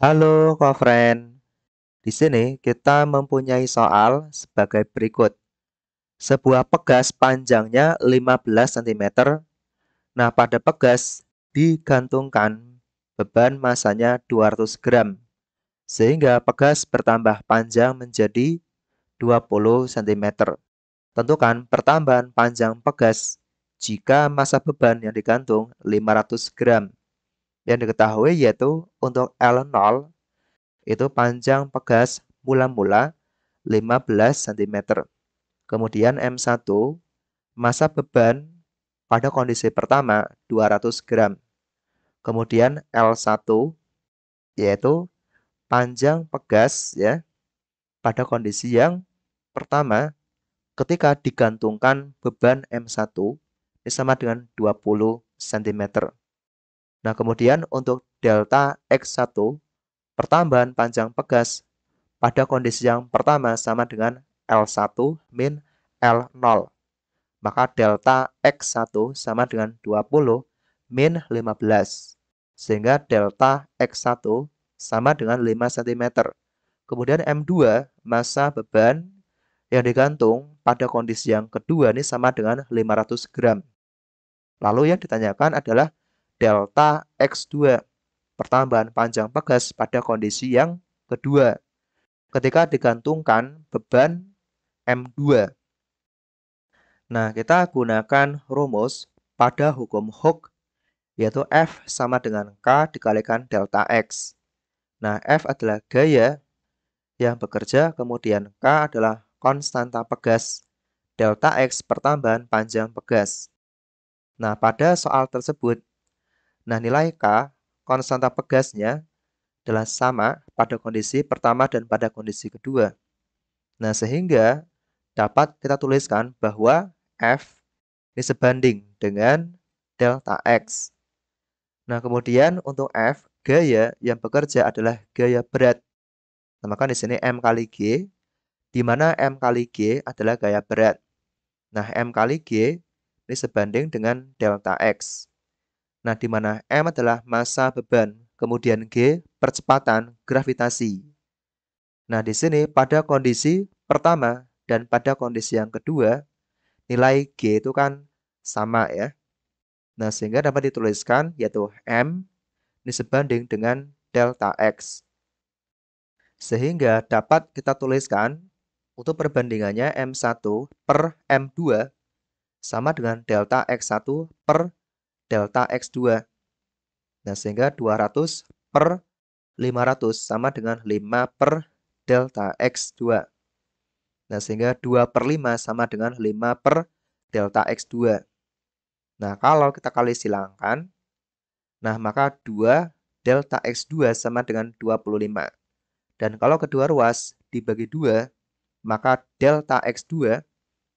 Halo, kawan Di sini kita mempunyai soal sebagai berikut. Sebuah pegas panjangnya 15 cm. Nah, pada pegas digantungkan beban masanya 200 gram. Sehingga pegas bertambah panjang menjadi 20 cm. Tentukan pertambahan panjang pegas jika masa beban yang digantung 500 gram yang diketahui yaitu untuk L0 itu panjang pegas mula-mula 15 cm. Kemudian M1 masa beban pada kondisi pertama 200 gram. Kemudian L1 yaitu panjang pegas ya pada kondisi yang pertama ketika digantungkan beban M1 ini sama dengan 20 cm. Nah, kemudian untuk delta X1, pertambahan panjang pegas pada kondisi yang pertama sama dengan L1 min L0. Maka delta X1 sama dengan 20 min 15. Sehingga delta X1 sama dengan 5 cm. Kemudian M2, masa beban yang digantung pada kondisi yang kedua ini sama dengan 500 gram. Lalu yang ditanyakan adalah delta X2 pertambahan panjang pegas pada kondisi yang kedua ketika digantungkan beban M2. Nah, kita gunakan rumus pada hukum Hooke yaitu F sama dengan K dikalikan delta X. Nah, F adalah gaya yang bekerja, kemudian K adalah konstanta pegas, delta X pertambahan panjang pegas. Nah, pada soal tersebut, Nah, nilai K, konstanta pegasnya adalah sama pada kondisi pertama dan pada kondisi kedua. Nah, sehingga dapat kita tuliskan bahwa F ini sebanding dengan delta X. Nah, kemudian untuk F, gaya yang bekerja adalah gaya berat. Nah, maka di sini M kali G, di mana M kali G adalah gaya berat. Nah, M kali G ini sebanding dengan delta X. Nah, di mana M adalah massa beban, kemudian G percepatan gravitasi. Nah, di sini pada kondisi pertama dan pada kondisi yang kedua, nilai G itu kan sama ya. Nah, sehingga dapat dituliskan yaitu M ini sebanding dengan delta X. Sehingga dapat kita tuliskan untuk perbandingannya M1 per M2 sama dengan delta X1 per delta X2. Nah, sehingga 200 per 500 sama dengan 5 per delta X2. Nah, sehingga 2 per 5 sama dengan 5 per delta X2. Nah, kalau kita kali silangkan, nah maka 2 delta X2 sama dengan 25. Dan kalau kedua ruas dibagi 2, maka delta X2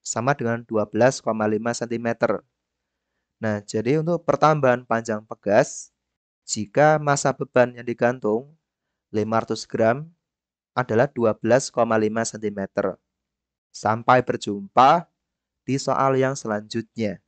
sama dengan 12,5 cm. Nah, jadi untuk pertambahan panjang pegas, jika masa beban yang digantung 500 gram adalah 12,5 cm. Sampai berjumpa di soal yang selanjutnya.